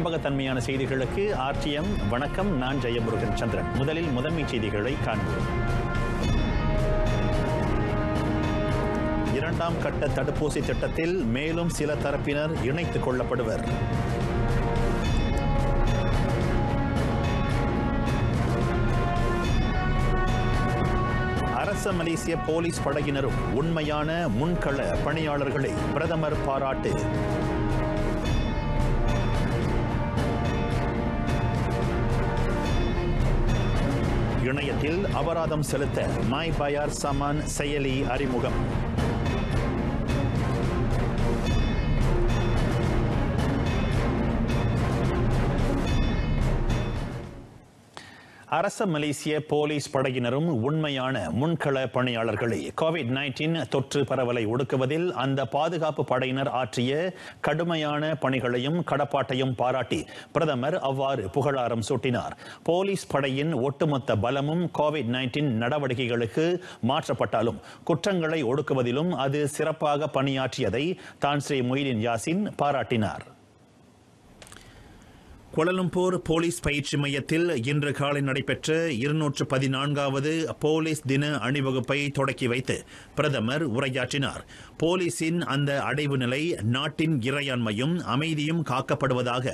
நம்பகத்தன்மையான செய்திகளுக்கு ஆர்டிஎம் வணக்கம் நான் ஜெயமுருகன் சந்திரன் முதலில் முதன்மை செய்திகளை காண்போம் இரண்டாம் கட்ட தடுப்பூசி திட்டத்தில் மேலும் சில தரப்பினர் இணைத்துக் கொள்ளப்படுவர் அரச மலேசிய போலீஸ் படையினரும் உண்மையான முன்கள பணியாளர்களை பிரதமர் பாராட்டு இணையத்தில் அபராதம் செலுத்த மை பயார் சமான் செயலி அறிமுகம் அரச மலேசிய போலீஸ் படையினரும் உண்மையான முன்கள பணியாளர்களே கோவிட் நைன்டீன் தொற்று பரவலை ஒடுக்குவதில் அந்த பாதுகாப்பு படையினர் ஆற்றிய கடுமையான பணிகளையும் கடப்பாட்டையும் பாராட்டி பிரதமர் அவ்வாறு புகழாரம் சூட்டினார் போலீஸ் படையின் ஒட்டுமொத்த பலமும் கோவிட் நைன்டீன் நடவடிக்கைகளுக்கு மாற்றப்பட்டாலும் குற்றங்களை ஒடுக்குவதிலும் அது சிறப்பாக பணியாற்றியதை தான் ஸ்ரீ மொய்தீன் யாசின் பாராட்டினார் கொலலம்பூர் போலீஸ் பயிற்சி மையத்தில் இன்று காலை நடைபெற்ற இருநூற்று பதினான்காவது போலீஸ் தின அணிவகுப்பை தொடக்கி வைத்து பிரதமர் உரையாற்றினார் போலீசின் அந்த அடைவு நிலை நாட்டின் இறையாண்மையும் அமைதியும் காக்கப்படுவதாக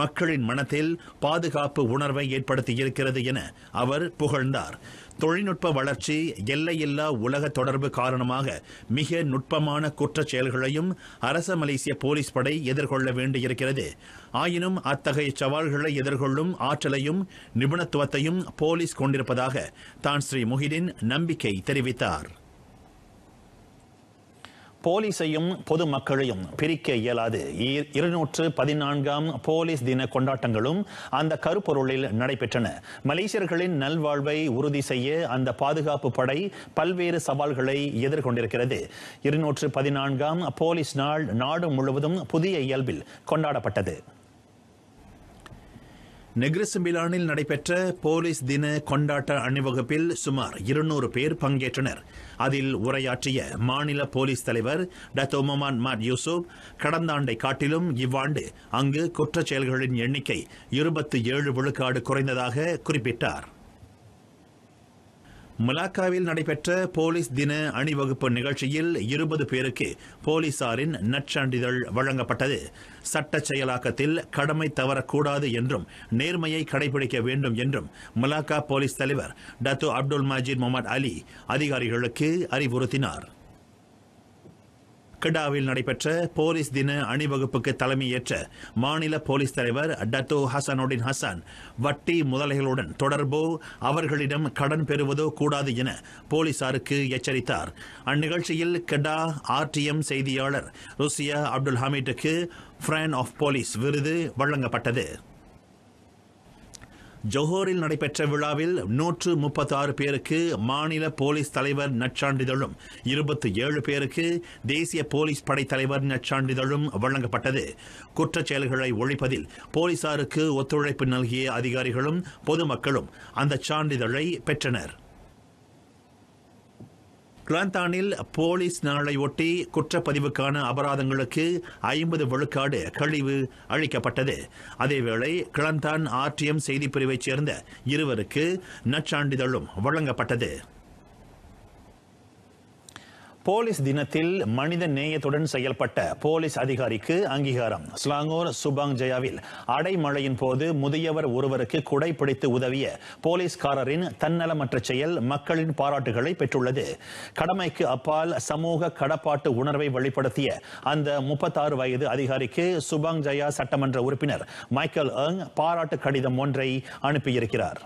மக்களின் மனத்தில் பாதுகாப்பு உணர்வை ஏற்படுத்தியிருக்கிறது என அவர் புகழ்ந்தார் தொழில்நுட்ப வளர்ச்சி எல்லையில்லா உலக தொடர்பு காரணமாக மிக நுட்பமான குற்றச் செயல்களையும் அரச மலேசிய போலீஸ் படை எதிர்கொள்ள வேண்டியிருக்கிறது ஆயினும் அத்தகைய சவால்களை எதிர்கொள்ளும் ஆற்றலையும் நிபுணத்துவத்தையும் போலீஸ் கொண்டிருப்பதாக தான் ஸ்ரீ முஹிடின் நம்பிக்கை தெரிவித்தார் போலீஸையும் பொதுமக்களையும் பிரிக்க இயலாது இருநூற்று பதினான்காம் போலீஸ் தின கொண்டாட்டங்களும் அந்த கருப்பொருளில் நடைபெற்றன மலேசியர்களின் நல்வாழ்வை உறுதி செய்ய அந்த பாதுகாப்பு படை பல்வேறு சவால்களை எதிர்கொண்டிருக்கிறது இருநூற்று பதினான்காம் போலீஸ் நாள் நாடு முழுவதும் புதிய இயல்பில் கொண்டாடப்பட்டது மிலானில் நடைபெற்ற போலீஸ் தின கொண்டாட்ட அணிவகுப்பில் சுமார் இருநூறு பேர் பங்கேற்றனர் அதில் உரையாற்றிய மாநில போலீஸ் தலைவர் டத்தோமமான் மாட் யூசுப் கடந்த ஆண்டை காட்டிலும் இவ்வாண்டு அங்கு குற்றச் செயல்களின் எண்ணிக்கை இருபத்தி ஏழு விழுக்காடு குறைந்ததாக குறிப்பிட்டார் மலாக்காவில் நடைபெற்ற போலீஸ் தின அணிவகுப்பு நிகழ்ச்சியில் இருபது பேருக்கு போலீசாரின் நற்சான்றிதழ் வழங்கப்பட்டது சட்ட செயலாக்கத்தில் கடமை தவறக்கூடாது என்றும் நேர்மையை கடைபிடிக்க வேண்டும் என்றும் மலாக்கா போலீஸ் தலைவர் Datuk Abdul Majid Mohamad Ali அதிகாரிகளுக்கு அறிவுறுத்தினார் கெடாவில் நடைபெற்ற போலீஸ் தின அணிவகுப்புக்கு தலைமையேற்ற மாநில போலீஸ் தலைவர் டத்தோ ஹசனுடின் ஹசன் வட்டி முதலைகளுடன் தொடர்போ அவர்களிடம் கடன் பெறுவதோ கூடாது என போலீசாருக்கு எச்சரித்தார் அந்நிகழ்ச்சியில் கெடா ஆர்டிஎம் செய்தியாளர் ருசியா அப்துல் ஹமீட்டுக்கு ஃப்ரான் ஆஃப் போலீஸ் விருது வழங்கப்பட்டது ஜொஹோரில் நடைபெற்ற விழாவில் நூற்று முப்பத்தாறு பேருக்கு மாநில போலீஸ் தலைவர் நற்சான்றிதழும் இருபத்தி ஏழு பேருக்கு தேசிய போலீஸ் படைத்தலைவர் நற்சான்றிதழும் வழங்கப்பட்டது குற்றச் செயல்களை ஒழிப்பதில் போலீசாருக்கு ஒத்துழைப்பு நல்கிய அதிகாரிகளும் பொதுமக்களும் அந்த சான்றிதழை பெற்றனர் கிளாந்தானில் போலீஸ் நாளையொட்டி குற்றப்பதிவுக்கான அபராதங்களுக்கு ஐம்பது விழுக்காடு கழிவு அளிக்கப்பட்டது அதேவேளை கிளாந்தான் ஆர்டிஎம் செய்திப்பிரிவைச் சேர்ந்த இருவருக்கு நச்சான்றிதழும் வழங்கப்பட்டது போலீஸ் தினத்தில் மனித நேயத்துடன் செயல்பட்ட போலீஸ் அதிகாரிக்கு அங்கீகாரம் ஸ்லாங்கோர் சுபாங் ஜெயாவில் அடைமழையின் போது முதியவர் ஒருவருக்கு குடைப்பிடித்து உதவிய போலீஸ்காரரின் தன்னலமற்ற செயல் மக்களின் பாராட்டுகளை பெற்றுள்ளது கடமைக்கு அப்பால் சமூக கடப்பாட்டு உணர்வை வெளிப்படுத்திய அந்த முப்பத்தாறு வயது அதிகாரிக்கு சுபாங் ஜயா சட்டமன்ற உறுப்பினர் மைக்கேல் அங் பாராட்டு கடிதம் ஒன்றை அனுப்பியிருக்கிறார்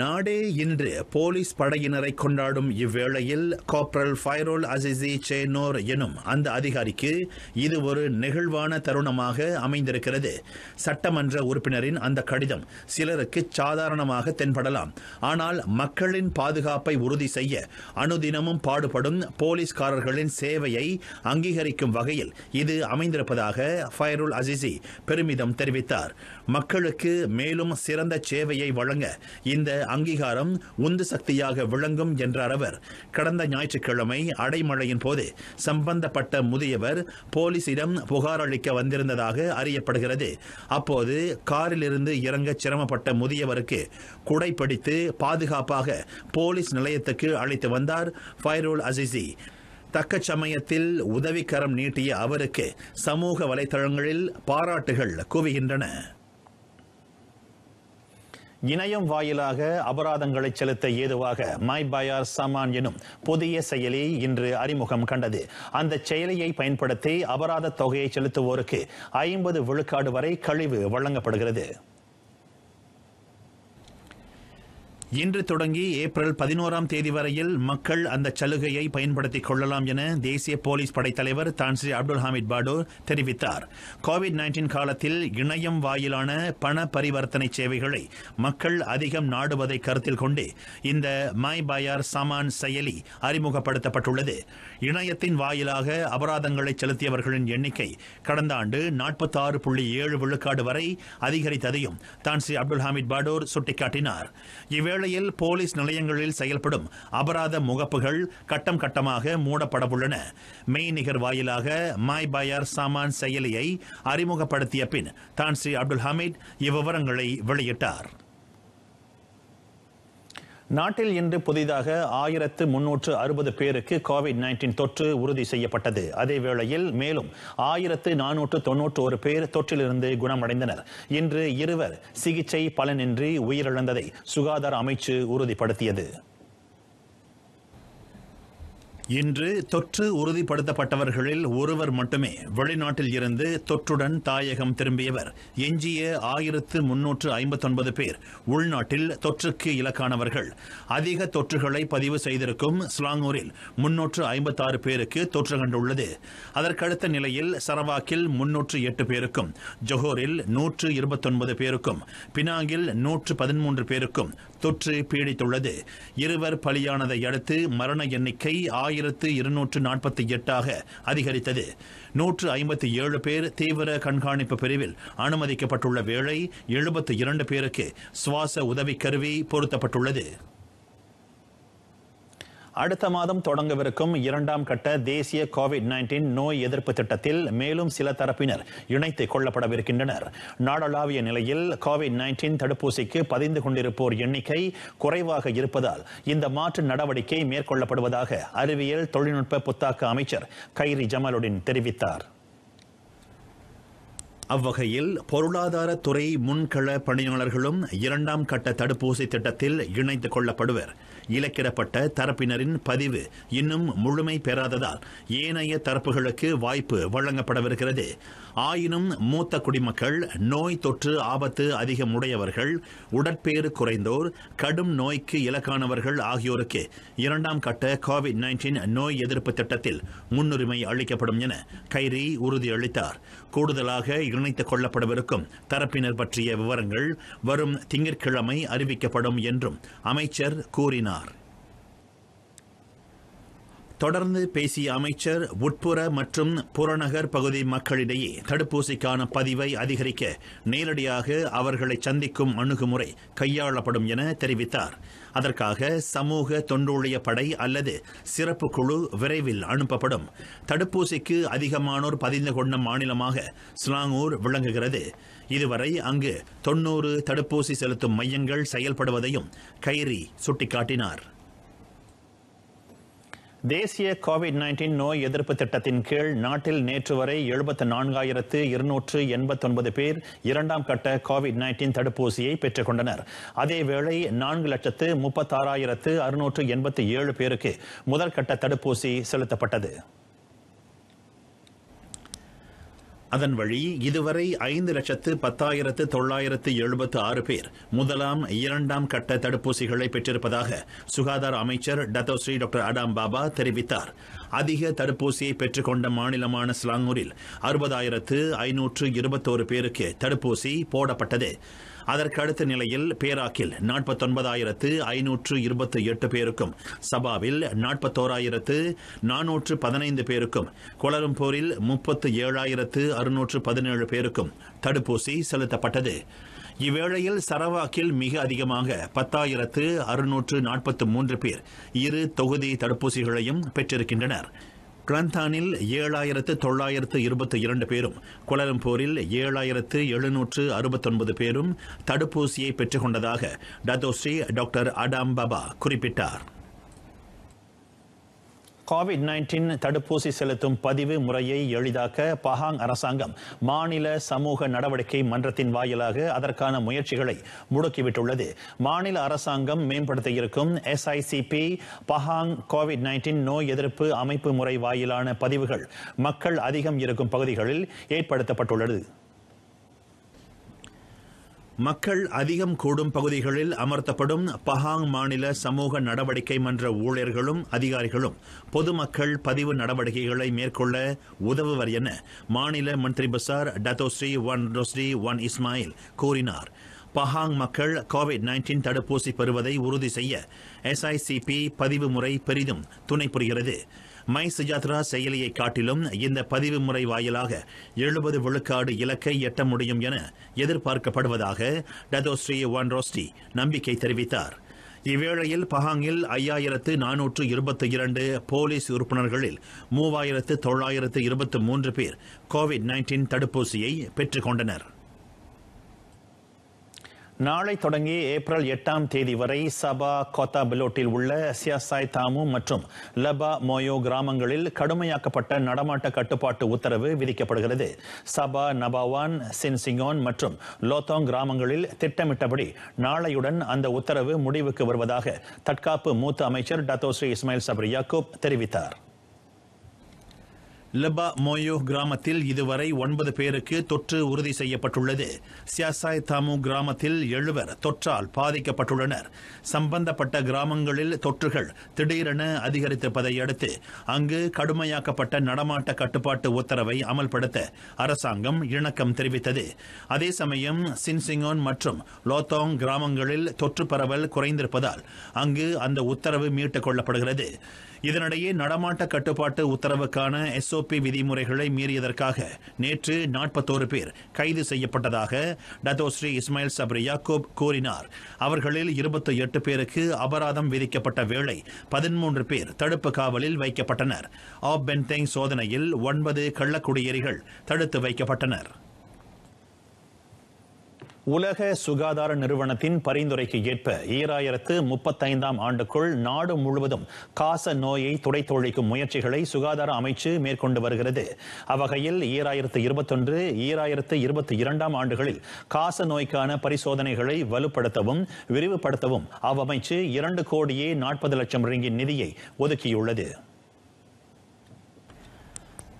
நாடே இன்று போலீஸ் படையினரை கொண்டாடும் இவ்வேளையில் கோப்ரல் ஃபைரோல் அசிசி சேனோர் எனும் அந்த அதிகாரிக்கு இது ஒரு நெகிழ்வான தருணமாக அமைந்திருக்கிறது சட்டமன்ற உறுப்பினரின் அந்த கடிதம் சிலருக்கு சாதாரணமாக தென்படலாம் ஆனால் மக்களின் பாதுகாப்பை உறுதி செய்ய அனுதினமும் பாடுபடும் போலீஸ்காரர்களின் சேவையை அங்கீகரிக்கும் வகையில் இது அமைந்திருப்பதாக ஃபைரோல் அசிசி பெருமிதம் தெரிவித்தார் மக்களுக்கு மேலும் சிறந்த சேவையை வழங்க இந்த அங்கீகாரம் உந்து சக்தியாக விளங்கும் என்றார் அவர் கடந்த ஞாயிற்றுக்கிழமை அடைமழையின் போது சம்பந்தப்பட்ட முதியவர் போலீசிடம் புகார் அளிக்க வந்திருந்ததாக அறியப்படுகிறது அப்போது காரிலிருந்து இறங்க சிரமப்பட்ட முதியவருக்கு குடை பாதுகாப்பாக போலீஸ் நிலையத்துக்கு அழைத்து வந்தார் ஃபைரோல் அசிசி தக்க சமயத்தில் உதவிக்கரம் நீட்டிய அவருக்கு சமூக வலைதளங்களில் பாராட்டுகள் குவிகின்றன இணையம் வாயிலாக அபராதங்களை செலுத்த ஏதுவாக மை பயார் சமான் எனும் புதிய செயலி இன்று அறிமுகம் கண்டது அந்த செயலியை பயன்படுத்தி அபராத தொகையை செலுத்துவோருக்கு ஐம்பது விழுக்காடு வரை கழிவு வழங்கப்படுகிறது இன்று தொடங்கி ஏப்ரல் பதினோராம் தேதி வரையில் மக்கள் அந்த சலுகையை பயன்படுத்திக் கொள்ளலாம் என தேசிய போலீஸ் படைத்தலைவர் தான் ஸ்ரீ அப்துல் ஹமீத் பாடு தெரிவித்தார் கோவிட் நைன்டீன் காலத்தில் இணையம் வாயிலான பண பரிவர்த்தனை சேவைகளை மக்கள் அதிகம் நாடுவதை கருத்தில் கொண்டு இந்த மை பயார் சமான் செயலி அறிமுகப்படுத்தப்பட்டுள்ளது இணையத்தின் வாயிலாக அபராதங்களை செலுத்தியவர்களின் எண்ணிக்கை கடந்த ஆண்டு நாற்பத்தாறு புள்ளி ஏழு விழுக்காடு வரை அதிகரித்ததையும் தான் ஸ்ரீ அப்துல் ஹமீத் பாடோர் சுட்டிக்காட்டினார் இவ்வேளை வேளையில் போலீஸ் நிலையங்களில் செயல்படும் அபராத முகப்புகள் கட்டம் கட்டமாக மூடப்படவுள்ளன மெய்நிகர் வாயிலாக மாய் பயார் சாமான் செயலியை அறிமுகப்படுத்திய பின் தான் ஸ்ரீ அப்துல் ஹமீத் இவ்விவரங்களை வெளியிட்டார் நாட்டில் இன்று புதிதாக ஆயிரத்து முன்னூற்று அறுபது பேருக்கு கோவிட் நைன்டீன் தொற்று உறுதி செய்யப்பட்டது அதே வேளையில் மேலும் ஆயிரத்து நானூற்று தொன்னூற்று ஒரு பேர் தொற்றிலிருந்து குணமடைந்தனர் இன்று இருவர் சிகிச்சை பலனின்றி உயிரிழந்ததை சுகாதார அமைச்சு உறுதிப்படுத்தியது இன்று தொற்று உறுதிப்படுத்தப்பட்டவர்களில் ஒருவர் மட்டுமே வெளிநாட்டில் இருந்து தொற்றுடன் தாயகம் திரும்பியவர் எஞ்சிய ஆயிரத்து முன்னூற்று ஐம்பத்தொன்பது பேர் உள்நாட்டில் தொற்றுக்கு இலக்கானவர்கள் அதிக தொற்றுகளை பதிவு செய்திருக்கும் ஸ்லாங்கூரில் முன்னூற்று ஐம்பத்தாறு பேருக்கு தொற்று கண்டுள்ளது அதற்கடுத்த நிலையில் சரவாக்கில் முன்னூற்று எட்டு பேருக்கும் ஜொஹோரில் நூற்று இருபத்தொன்பது பேருக்கும் பினாங்கில் நூற்று பதிமூன்று பேருக்கும் தொற்று பீடித்துள்ளது இருவர் பலியானதை அடுத்து மரண எண்ணிக்கை ஆயிரம் ஆயிரத்து இருநூற்று நாற்பத்தி எட்டாக அதிகரித்தது நூற்று ஐம்பத்தி ஏழு பேர் தீவிர கண்காணிப்பு பிரிவில் அனுமதிக்கப்பட்டுள்ள வேளை எழுபத்தி இரண்டு பேருக்கு சுவாச உதவி கருவி பொருத்தப்பட்டுள்ளது அடுத்த மாதம் தொடங்கவிருக்கும் இரண்டாம் கட்ட தேசிய கோவிட் நைன்டீன் நோய் எதிர்ப்பு திட்டத்தில் மேலும் சில தரப்பினர் இணைத்துக் கொள்ளப்படவிருக்கின்றனர் நாடளாவிய நிலையில் கோவிட் நைன்டீன் தடுப்பூசிக்கு பதிந்து கொண்டிருப்போர் எண்ணிக்கை குறைவாக இருப்பதால் இந்த மாற்று நடவடிக்கை மேற்கொள்ளப்படுவதாக அறிவியல் தொழில்நுட்ப புத்தாக்க அமைச்சர் கைரி ஜமாலுடன் தெரிவித்தார் அவ்வகையில் பொருளாதாரத்துறை முன்கள பணியாளர்களும் இரண்டாம் கட்ட தடுப்பூசி திட்டத்தில் இணைத்துக் கொள்ளப்படுவர் இலக்கிடப்பட்ட தரப்பினரின் பதிவு இன்னும் முழுமை பெறாததால் ஏனைய தரப்புகளுக்கு வாய்ப்பு வழங்கப்படவிருக்கிறது ஆயினும் மூத்த குடிமக்கள் நோய் தொற்று ஆபத்து அதிகம் உடையவர்கள் உடற்பேறு குறைந்தோர் கடும் நோய்க்கு இலக்கானவர்கள் ஆகியோருக்கு இரண்டாம் கட்ட கோவிட் நைன்டீன் நோய் எதிர்ப்பு திட்டத்தில் முன்னுரிமை அளிக்கப்படும் என கைரி உறுதியளித்தார் கூடுதலாக நினைத்துக் கொள்ளப்படவிருக்கும் தரப்பினர் பற்றிய விவரங்கள் வரும் திங்கட்கிழமை அறிவிக்கப்படும் என்றும் அமைச்சர் கூறினார் தொடர்ந்து பேசிய அமைச்சர் உட்புற மற்றும் புறநகர் பகுதி மக்களிடையே தடுப்பூசிக்கான பதிவை அதிகரிக்க நேரடியாக அவர்களை சந்திக்கும் அணுகுமுறை கையாளப்படும் என தெரிவித்தார் அதற்காக சமூக தொண்டூழிய படை அல்லது சிறப்பு குழு விரைவில் அனுப்பப்படும் தடுப்பூசிக்கு அதிகமானோர் பதிந்து கொண்ட மாநிலமாக ஸ்லாங்கூர் விளங்குகிறது இதுவரை அங்கு தொன்னூறு தடுப்பூசி செலுத்தும் மையங்கள் செயல்படுவதையும் கைரி சுட்டிக்காட்டினார் தேசிய கோவிட் நைன்டீன் நோய் எதிர்ப்பு திட்டத்தின் கீழ் நாட்டில் நேற்று வரை எழுபத்து நான்காயிரத்து இருநூற்று எண்பத்தொன்பது பேர் இரண்டாம் கட்ட கோவிட் நைன்டீன் தடுப்பூசியை பெற்றுக் கொண்டனர் அதேவேளை நான்கு லட்சத்து முப்பத்தாறாயிரத்து அறுநூற்று எண்பத்தி ஏழு பேருக்கு முதற்கட்ட தடுப்பூசி செலுத்தப்பட்டது அதன் வழி இதுவரை ஐந்து லட்சத்து பத்தாயிரத்து தொள்ளாயிரத்து எழுபத்து ஆறு பேர் முதலாம் இரண்டாம் கட்ட தடுப்பூசிகளை பெற்றிருப்பதாக சுகாதார அமைச்சர் டத்தோஸ்ரீ டாக்டர் அடாம் பாபா தெரிவித்தார் அதிக தடுப்பூசியை பெற்றுக்கொண்ட மாநிலமான ஸ்லாங்கூரில் அறுபதாயிரத்து ஐநூற்று இருபத்தோரு பேருக்கு தடுப்பூசி போடப்பட்டது அதற்கு அடுத்த நிலையில் பேராக்கில் நாற்பத்தொன்பதாயிரத்து ஐநூற்று இருபத்தி எட்டு பேருக்கும் சபாவில் நாற்பத்தோராயிரத்து நானூற்று பதினைந்து பேருக்கும் கொளரும்போரில் முப்பத்து ஏழாயிரத்து அறுநூற்று பதினேழு பேருக்கும் தடுப்பூசி செலுத்தப்பட்டது இவ்வேளையில் சரவாக்கில் மிக அதிகமாக பத்தாயிரத்து அறுநூற்று நாற்பத்து மூன்று பேர் இரு தொகுதி தடுப்பூசிகளையும் பெற்றிருக்கின்றனர் கிரந்தானில் ஏழாயிரத்து தொள்ளாயிரத்து இருபத்தி இரண்டு பேரும் கொலலம்பூரில் ஏழாயிரத்து எழுநூற்று அறுபத்தொன்பது பேரும் தடுப்பூசியை பெற்றுக்கொண்டதாக டதோஸ்ரீ டாக்டர் அடாம் பாபா குறிப்பிட்டார் கோவிட் நைன்டீன் தடுப்பூசி செலுத்தும் பதிவு முறையை எளிதாக்க பஹாங் அரசாங்கம் மாநில சமூக நடவடிக்கை மன்றத்தின் வாயிலாக அதற்கான முயற்சிகளை முடுக்கிவிட்டுள்ளது மாநில அரசாங்கம் மேம்படுத்த இருக்கும் எஸ்ஐசிபி பஹாங் கோவிட் நைன்டீன் நோய் எதிர்ப்பு அமைப்பு முறை வாயிலான பதிவுகள் மக்கள் அதிகம் இருக்கும் பகுதிகளில் ஏற்படுத்தப்பட்டுள்ளது மக்கள் அதிகம் கூடும் பகுதிகளில் அமர்த்தப்படும் பஹாங் மாநில சமூக நடவடிக்கை மன்ற ஊழியர்களும் அதிகாரிகளும் பொதுமக்கள் பதிவு நடவடிக்கைகளை மேற்கொள்ள உதவுவர் என மாநில மந்திரி பசார் Datuk Seri Wan Rosdy Wan Ismail கூறினார் பஹாங் மக்கள் கோவிட் நைன்டீன் தடுப்பூசி பெறுவதை உறுதி செய்ய எஸ்ஐசிபி பதிவு முறை பெரிதும் துணை புரிகிறது மை சுஜாத்ரா செயலியை காட்டிலும் இந்த பதிவு முறை வாயிலாக எழுபது விழுக்காடு இலக்கை எட்ட முடியும் என எதிர்பார்க்கப்படுவதாக டதோஸ்ரீ ஒன் ரோஸ்டி நம்பிக்கை தெரிவித்தார் இவ்வேளையில் பஹாங்கில் ஐயாயிரத்து நானூற்று இருபத்தி இரண்டு போலீஸ் உறுப்பினர்களில் மூவாயிரத்து தொள்ளாயிரத்து இருபத்தி மூன்று பேர் கோவிட் நைன்டீன் தடுப்பூசியை பெற்றுக்கொண்டனர் நாளை தொடங்கி ஏப்ரல் எட்டாம் தேதி வரை சபா கோத்தா பிலோட்டில் உள்ள சியாசாய் தாமு மற்றும் லபா மோயோ கிராமங்களில் கடுமையாக்கப்பட்ட நடமாட்ட கட்டுப்பாட்டு உத்தரவு விதிக்கப்படுகிறது சபா நபாவான் சின்சிங்கோன் மற்றும் லோத்தோங் கிராமங்களில் திட்டமிட்டபடி நாளையுடன் அந்த உத்தரவு முடிவுக்கு வருவதாக தற்காப்பு மூத்த அமைச்சர் டத்தோஸ்ரீ இஸ்மாயில் சபர் யாக்கூப் தெரிவித்தார் லெபா மோயோ கிராமத்தில் இதுவரை ஒன்பது பேருக்கு தொற்று உறுதி செய்யப்பட்டுள்ளது சியாசாய் தாமு கிராமத்தில் எழுவர் தொற்றால் பாதிக்கப்பட்டுள்ளனர் சம்பந்தப்பட்ட கிராமங்களில் தொற்றுகள் திடீரென அதிகரித்திருப்பதை அடுத்து அங்கு கடுமையாக்கப்பட்ட நடமாட்ட கட்டுப்பாட்டு உத்தரவை அமல்படுத்த அரசாங்கம் இணக்கம் தெரிவித்தது அதே சமயம் சின்சிங்கோன் மற்றும் லோத்தோங் கிராமங்களில் தொற்று பரவல் குறைந்திருப்பதால் அங்கு அந்த உத்தரவு மீட்டுக் கொள்ளப்படுகிறது இதனிடையே நடமாட்ட கட்டுப்பாட்டு உத்தரவுக்கான எஸ்ஓபி விதிமுறைகளை மீறியதற்காக நேற்று நாற்பத்தோரு பேர் கைது செய்யப்பட்டதாக டத்தோஸ்ரீ இஸ்மாயில் சப்ரி யாக்கூப் கூறினார் அவர்களில் இருபத்தி எட்டு பேருக்கு அபராதம் விதிக்கப்பட்ட வேளை பதிமூன்று பேர் தடுப்பு காவலில் வைக்கப்பட்டனர் ஆப் பென்தேங் சோதனையில் ஒன்பது கள்ளக்குடியேறிகள் தடுத்து வைக்கப்பட்டனர் உலக சுகாதார நிறுவனத்தின் பரிந்துரைக்கு ஏற்ப ஈராயிரத்து முப்பத்தைந்தாம் ஆண்டுக்குள் நாடு முழுவதும் காச நோயை துடைத்தொழிக்கும் முயற்சிகளை சுகாதார அமைச்சு மேற்கொண்டு வருகிறது அவ்வகையில் ஈராயிரத்து இருபத்தொன்று ஈராயிரத்து இருபத்தி இரண்டாம் ஆண்டுகளில் காச நோய்க்கான பரிசோதனைகளை வலுப்படுத்தவும் விரிவுபடுத்தவும் அவ்வமைச்சு இரண்டு கோடியே நாற்பது லட்சம் ரிங்கின் நிதியை ஒதுக்கியுள்ளது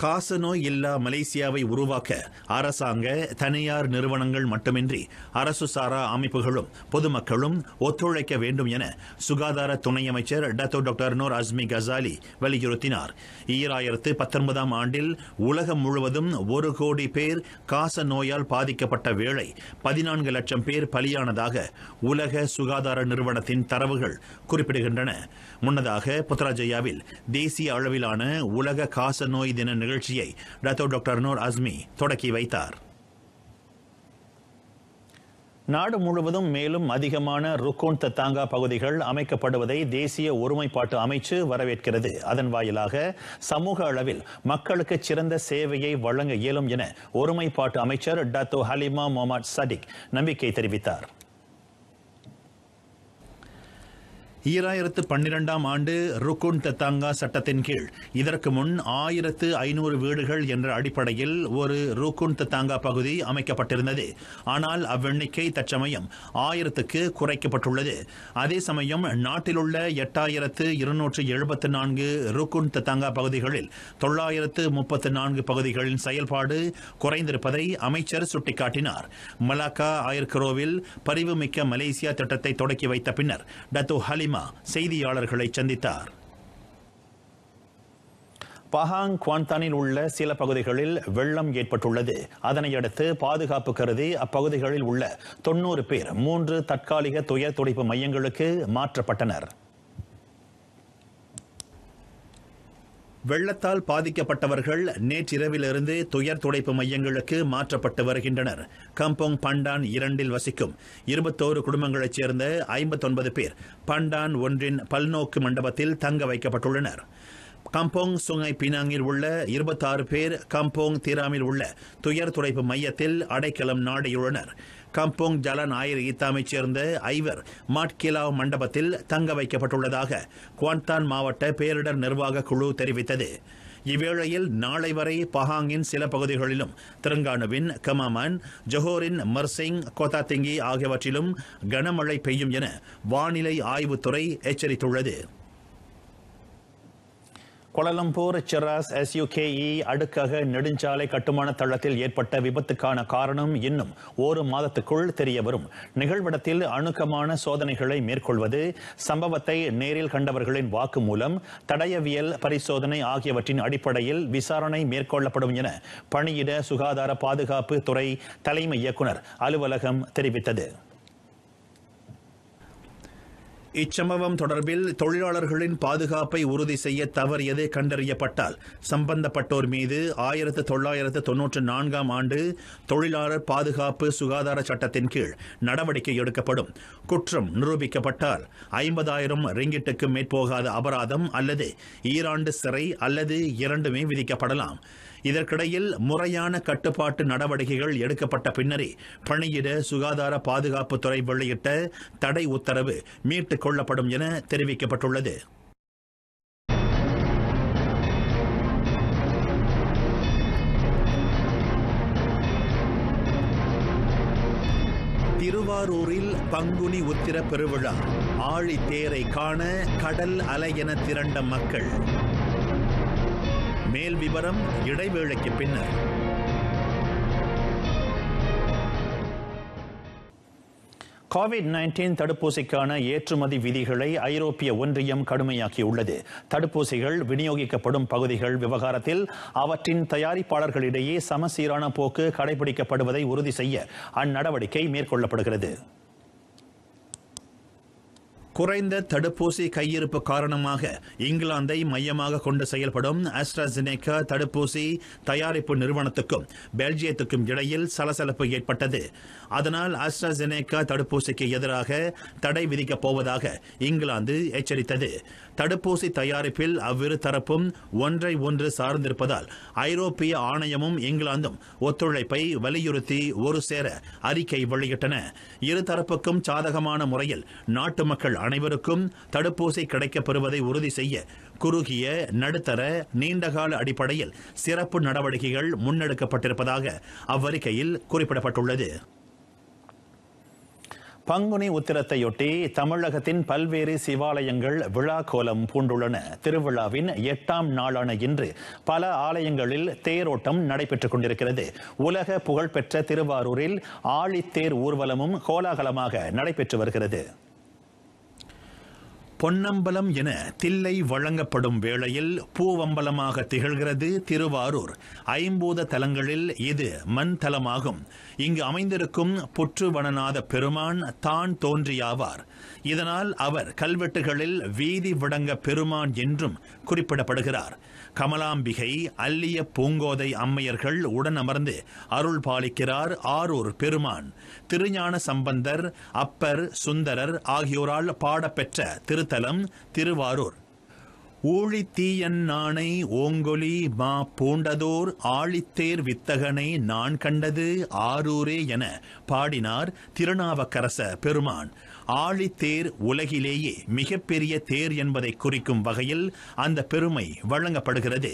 காசநோய் இல்லா மலேசியாவை உருவாக்க அரசாங்க தனியார் நிறுவனங்கள் மட்டுமின்றி அரசு சாரா அமைப்புகளும் பொதுமக்களும் ஒத்துழைக்க வேண்டும் என சுகாதார துணை அமைச்சர் Datuk doctor Noor Azmi Ghazali வலியுறுத்தினார் ஈராயிரத்து பத்தொன்பதாம் ஆண்டில் உலகம் முழுவதும் ஒரு கோடி பேர் காச நோயால் பாதிக்கப்பட்ட வேளை பதினான்கு லட்சம் பேர் பலியானதாக உலக சுகாதார நிறுவனத்தின் தரவுகள் குறிப்பிடுகின்றன முன்னதாக புத்ராஜயாவில் தேசிய அளவிலான உலக காசநோய் தின நிகழ்ச்சி நிகழ்ச்சியை டத்தோ டாக்டர் நூர் அஸ்மி தொடக்கி வைத்தார் நாடு முழுவதும் மேலும் அதிகமான ருக்கோன் தத்தாங்கா பகுதிகள் அமைக்கப்படுவதை தேசிய ஒருமைப்பாட்டு அமைச்சு வரவேற்கிறது அதன் வாயிலாக சமூக அளவில் மக்களுக்கு சிறந்த சேவையை வழங்க இயலும் என ஒருமைப்பாட்டு அமைச்சர் டாத்தோ ஹலிமா மொஹமட் சடிக் நம்பிக்கை தெரிவித்தார் ஈராயிரத்து பன்னிரெண்டாம் ஆண்டு ருக்குன் தத்தாங்கா சட்டத்தின் கீழ் இதற்கு முன் ஆயிரத்து ஐநூறு வீடுகள் என்ற அடிப்படையில் ஒரு ருக்குன் தத்தாங்கா பகுதி அமைக்கப்பட்டிருந்தது ஆனால் அவ்வெண்ணிக்கை தற்சமயம் ஆயிரத்துக்கு குறைக்கப்பட்டுள்ளது அதே சமயம் நாட்டிலுள்ள எட்டாயிரத்து இருநூற்று எழுபத்து நான்கு ருக்குன் தத்தாங்கா பகுதிகளில் தொள்ளாயிரத்து முப்பத்து நான்கு பகுதிகளின் செயல்பாடு குறைந்திருப்பதை அமைச்சர் சுட்டிக்காட்டினார் மலாக்கா ஆயர்கரோவில் பரிவுமிக்க மலேசியா திட்டத்தை தொடக்கி வைத்த பின்னர் டத்து ஹலிம் சீமா செய்தியாளர்களை சந்தித்தார் பஹாங் குவான்தானில் உள்ள சில பகுதிகளில் வெள்ளம் ஏற்பட்டுள்ளது அதனையடுத்து பாதுகாப்பு கருதி அப்பகுதிகளில் உள்ள தொன்னூறு பேர் மூன்று தற்காலிக துயர் துடைப்பு மையங்களுக்கு மாற்றப்பட்டனர் வெள்ளத்தால் பாதிக்கப்பட்டவர்கள் நேற்றிரவிலிருந்து துயர் துடைப்பு மையங்களுக்கு மாற்றப்பட்டு வருகின்றனர் கம்போங் பண்டான் இரண்டில் வசிக்கும் இருபத்தோரு குடும்பங்களைச் சேர்ந்த ஐம்பத்தொன்பது பேர் பண்டான் ஒன்றின் பல்நோக்கு மண்டபத்தில் தங்க வைக்கப்பட்டுள்ளனர் கம்போங் சுங்கை பினாங்கில் உள்ள இருபத்தாறு பேர் கம்போங் தீராமில் உள்ள துயர் துடைப்பு மையத்தில் அடைக்கலம் நாடியுள்ளனர் கம்போங் ஜலன் ஆயர் ஈத்தாமைச் சேர்ந்த ஐவர் மாட்கிலாவ் மண்டபத்தில் தங்க வைக்கப்பட்டுள்ளதாக குவான்தான் மாவட்ட பேரிடர் நிர்வாக குழு தெரிவித்தது இவ்வேளையில் நாளை வரை பஹாங்கின் சில பகுதிகளிலும் திருங்கானுவின் கமாமான் ஜொஹோரின் மர்சிங் கோத்தாத்திங்கி ஆகியவற்றிலும் கனமழை பெய்யும் என வானிலை ஆய்வுத்துறை எச்சரித்துள்ளது கொலலம்பூர் சிராஸ் எஸ்யூகேஇ e அடுக்கக நெடுஞ்சாலை கட்டுமான தளத்தில் ஏற்பட்ட விபத்துக்கான காரணம் இன்னும் ஒரு மாதத்துக்குள் தெரியவரும் நிகழ்விடத்தில் அணுக்கமான சோதனைகளை மேற்கொள்வது சம்பவத்தை நேரில் கண்டவர்களின் வாக்கு மூலம் தடயவியல் பரிசோதனை ஆகியவற்றின் அடிப்படையில் விசாரணை மேற்கொள்ளப்படும் என பணியிட சுகாதார பாதுகாப்பு துறை தலைமை இயக்குநர் அலுவலகம் தெரிவித்தது இச்சம்பவம் தொடர்பில் தொழிலாளர்களின் பாதுகாப்பை உறுதி செய்ய தவறியது கண்டறியப்பட்டால் சம்பந்தப்பட்டோர் மீது ஆயிரத்து தொள்ளாயிரத்து தொன்னூற்று நான்காம் ஆண்டு தொழிலாளர் பாதுகாப்பு சுகாதார சட்டத்தின் கீழ் நடவடிக்கை எடுக்கப்படும் குற்றம் நிரூபிக்கப்பட்டால் ஐம்பதாயிரம் ரிங்கிட்டுக்கு மேற்போகாத அபராதம் அல்லது ஈராண்டு சிறை அல்லது இரண்டுமே விதிக்கப்படலாம் இதற்கிடையில் முறையான கட்டுப்பாட்டு நடவடிக்கைகள் எடுக்கப்பட்ட பின்னரே பணியிட சுகாதார பாதுகாப்புத்துறை வெளியிட்ட தடை உத்தரவு மீட்டுக் கொள்ளப்படும் என தெரிவிக்கப்பட்டுள்ளது திருவாரூரில் பங்குனி உத்திர பெருவிழா ஆழித்தேரை காண கடல் அலை என திரண்ட மக்கள் மேல் விவரம் இடைவேளைக்கு பின்னர் கோவிட் நைன்டீன் தடுப்பூசிக்கான ஏற்றுமதி விதிகளை ஐரோப்பிய ஒன்றியம் கடுமையாக்கியுள்ளது தடுப்பூசிகள் விநியோகிக்கப்படும் பகுதிகள் விவகாரத்தில் அவற்றின் தயாரிப்பாளர்களிடையே சமசீரான போக்கு கடைபிடிக்கப்படுவதை உறுதி செய்ய அந்நடவடிக்கை மேற்கொள்ளப்படுகிறது குறைந்த தடுப்பூசி கையிருப்பு காரணமாக இங்கிலாந்தை மையமாக கொண்டு செயல்படும் அஸ்ட்ராசினேகா தடுப்பூசி தயாரிப்பு நிறுவனத்துக்கும் பெல்ஜியத்துக்கும் இடையில் சலசலப்பு ஏற்பட்டது அதனால் அஸ்ட்ராசினேகா தடுப்பூசிக்கு எதிராக தடை விதிக்கப் போவதாக இங்கிலாந்து எச்சரித்தது தடுப்பூசி தயாரிப்பில் அவ்விரு தரப்பும் ஒன்றை ஒன்று சார்ந்திருப்பதால் ஐரோப்பிய ஆணையமும் இங்கிலாந்தும் ஒத்துழைப்பை வலியுறுத்தி ஒரு சேர அறிக்கை வெளியிட்டன இருதரப்புக்கும் சாதகமான முறையில் நாட்டு மக்கள் அனைவருக்கும் தடுப்பூசி கிடைக்கப்பெறுவதை உறுதி செய்ய குறுகிய நடுத்தர நீண்டகால அடிப்படையில் சிறப்பு நடவடிக்கைகள் முன்னெடுக்கப்பட்டிருப்பதாக அவ்வறிக்கையில் குறிப்பிடப்பட்டுள்ளது பங்குனி உத்திரத்தையொட்டி தமிழகத்தின் பல்வேறு சிவாலயங்கள் விழா கோலம் பூண்டுள்ளன திருவிழாவின் எட்டாம் நாளான இன்று பல ஆலயங்களில் தேரோட்டம் நடைபெற்றுக் கொண்டிருக்கிறது உலக புகழ்பெற்ற திருவாரூரில் ஆழித்தேர் ஊர்வலமும் கோலாகலமாக நடைபெற்று வருகிறது பொன்னம்பலம் என தில்லை வழங்கப்படும் வேளையில் பூவம்பலமாக திகழ்கிறது திருவாரூர் ஐம்பூத தலங்களில் இது மண் தலமாகும் இங்கு அமைந்திருக்கும் புற்றுவனநாத பெருமான் தான் தோன்றியாவார் இதனால் அவர் கல்வெட்டுகளில் வீதி விடங்க பெருமான் என்றும் குறிப்பிடப்படுகிறார் கமலாம்பிகை அல்லிய பூங்கோதை அம்மையர்கள் அமர்ந்து அருள் பாலிக்கிறார் ஆரூர் பெருமான் திருஞான சம்பந்தர் அப்பர் சுந்தரர் ஆகியோரால் பாடப்பெற்ற திருத்தலம் திருவாரூர் ஊழித்தீயன் ஓங்கொலி மா பூண்டதோர் ஆழித்தேர் வித்தகனை நான் கண்டது ஆரூரே என பாடினார் திருநாவக்கரச பெருமான் ஆழித்தேர் உலகிலேயே மிகப்பெரிய தேர் என்பதை குறிக்கும் வகையில் அந்த பெருமை வழங்கப்படுகிறது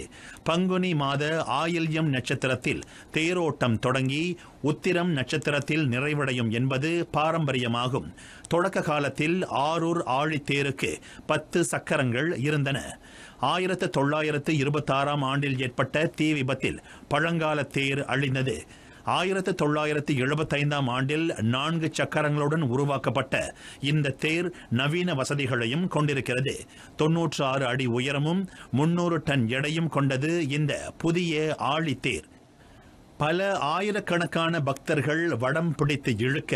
பங்குனி மாத ஆயில்யம் நட்சத்திரத்தில் தேரோட்டம் தொடங்கி உத்திரம் நட்சத்திரத்தில் நிறைவடையும் என்பது பாரம்பரியமாகும் தொடக்க காலத்தில் ஆரூர் ஆழித்தேருக்கு பத்து சக்கரங்கள் இருந்தன ஆயிரத்து தொள்ளாயிரத்து இருபத்தாறாம் ஆண்டில் ஏற்பட்ட தீ விபத்தில் பழங்கால தேர் அழிந்தது ஆயிரத்து தொள்ளாயிரத்து எழுபத்தைந்தாம் ஆண்டில் நான்கு சக்கரங்களுடன் உருவாக்கப்பட்ட இந்த தேர் நவீன வசதிகளையும் கொண்டிருக்கிறது தொன்னூற்று ஆறு அடி உயரமும் முன்னூறு டன் எடையும் கொண்டது இந்த புதிய ஆழி தேர் பல ஆயிரக்கணக்கான பக்தர்கள் வடம் பிடித்து இழுக்க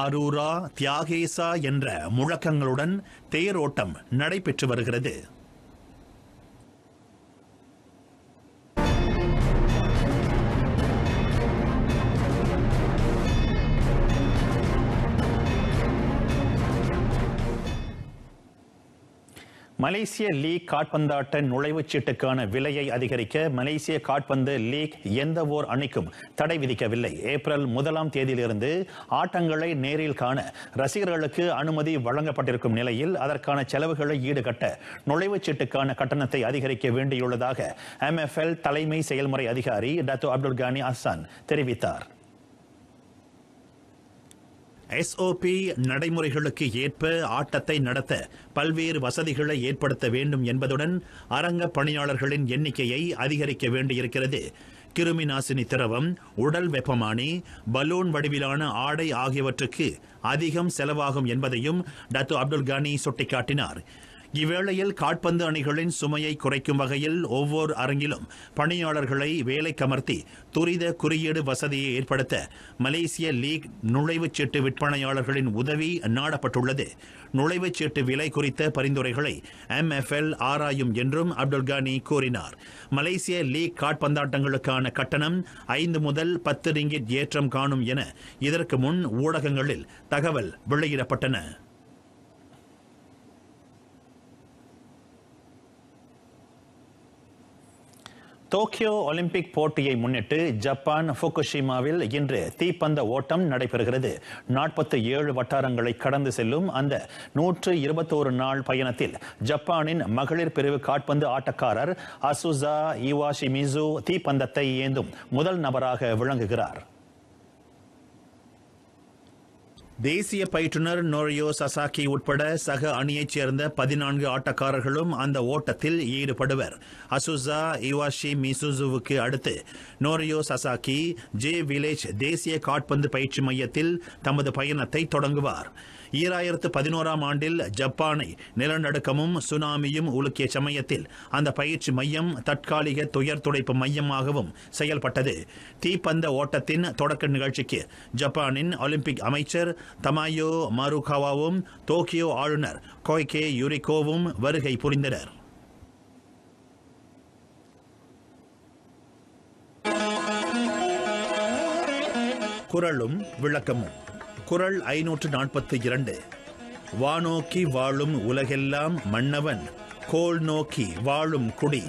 ஆரூரா தியாகேசா என்ற முழக்கங்களுடன் தேரோட்டம் நடைபெற்று வருகிறது மலேசிய லீக் காட்பந்தாட்ட நுழைவுச் சீட்டுக்கான விலையை அதிகரிக்க மலேசிய காட்பந்து லீக் எந்த ஓர் அணிக்கும் தடை விதிக்கவில்லை ஏப்ரல் முதலாம் தேதியிலிருந்து ஆட்டங்களை நேரில் காண ரசிகர்களுக்கு அனுமதி வழங்கப்பட்டிருக்கும் நிலையில் அதற்கான செலவுகளை ஈடுகட்ட நுழைவுச் சீட்டுக்கான கட்டணத்தை அதிகரிக்க வேண்டியுள்ளதாக எம்எஃப்எல் தலைமை செயல்முறை அதிகாரி டத்து அப்துல் கானி அசான் தெரிவித்தார் எஸ்ஓபி நடைமுறைகளுக்கு ஏற்ப ஆட்டத்தை நடத்த பல்வேறு வசதிகளை ஏற்படுத்த வேண்டும் என்பதுடன் அரங்க பணியாளர்களின் எண்ணிக்கையை அதிகரிக்க வேண்டியிருக்கிறது கிருமி நாசினி திரவம் உடல் வெப்பமானி பலூன் வடிவிலான ஆடை ஆகியவற்றுக்கு அதிகம் செலவாகும் என்பதையும் டாக்டர் அப்துல் கானி சுட்டிக்காட்டினார் இவ்வேளையில் காட்பந்து அணிகளின் சுமையை குறைக்கும் வகையில் ஒவ்வொரு அரங்கிலும் பணியாளர்களை வேலைக்கமர்த்தி துரித குறியீடு வசதியை ஏற்படுத்த மலேசிய லீக் நுழைவுச் சீட்டு விற்பனையாளர்களின் உதவி நாடப்பட்டுள்ளது நுழைவுச் சீட்டு விலை குறித்த பரிந்துரைகளை எம்எஃப்எல் ஆராயும் என்றும் அப்துல் கானி கூறினார் மலேசிய லீக் காட்பந்தாட்டங்களுக்கான கட்டணம் ஐந்து முதல் பத்து ரிங்கிட் ஏற்றம் காணும் என இதற்கு முன் ஊடகங்களில் தகவல் வெளியிடப்பட்டன டோக்கியோ ஒலிம்பிக் போட்டியை முன்னிட்டு ஜப்பான் ஃபுகுஷிமாவில் இன்று தீப்பந்த ஓட்டம் நடைபெறுகிறது நாற்பத்தி ஏழு வட்டாரங்களை கடந்து செல்லும் அந்த நூற்று இருபத்தோரு நாள் பயணத்தில் ஜப்பானின் மகளிர் பிரிவு காட்பந்து ஆட்டக்காரர் அசுசா இவாஷிமிசு தீப்பந்தத்தை ஏந்தும் முதல் நபராக விளங்குகிறார் தேசிய பயிற்றுனர் நோரியோ சசாக்கி உட்பட சக அணியைச் சேர்ந்த பதினான்கு ஆட்டக்காரர்களும் அந்த ஓட்டத்தில் ஈடுபடுவர் அசுசா இவாஷி மிசுசுவுக்கு அடுத்து நோரியோ சசாக்கி ஜே வில்லேஜ் தேசிய காட்பந்து பயிற்சி மையத்தில் தமது பயணத்தை தொடங்குவார் ஈராயிரத்து பதினோராம் ஆண்டில் ஜப்பானை நிலநடுக்கமும் சுனாமியும் உலுக்கிய சமயத்தில் அந்த பயிற்சி மையம் தற்காலிக துயர் துடைப்பு மையமாகவும் செயல்பட்டது தீப்பந்த ஓட்டத்தின் தொடக்க நிகழ்ச்சிக்கு ஜப்பானின் ஒலிம்பிக் அமைச்சர் தமாயோ மருகாவாவும் டோக்கியோ ஆளுநர் கோய்கே யுரிகோவும் வருகை புரிந்தனர் குரலும் விளக்கமும் குரல் ஐநூற்று நாற்பத்தி இரண்டு வானோக்கி வாழும் உலகெல்லாம் மன்னவன் கோல் நோக்கி வாழும் குடி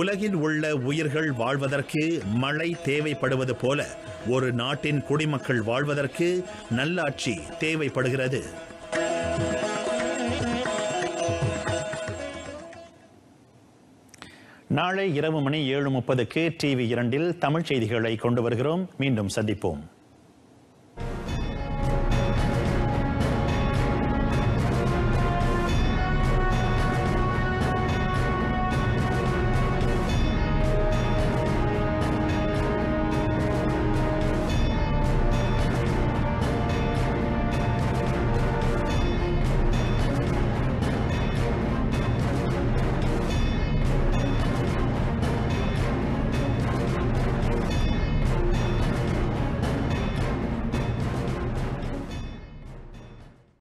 உலகில் உள்ள உயிர்கள் வாழ்வதற்கு மழை தேவைப்படுவது போல ஒரு நாட்டின் குடிமக்கள் வாழ்வதற்கு நல்லாட்சி தேவைப்படுகிறது நாளை இரவு மணி ஏழு முப்பதுக்கு டிவி இரண்டில் தமிழ் செய்திகளை கொண்டு வருகிறோம் மீண்டும் சந்திப்போம்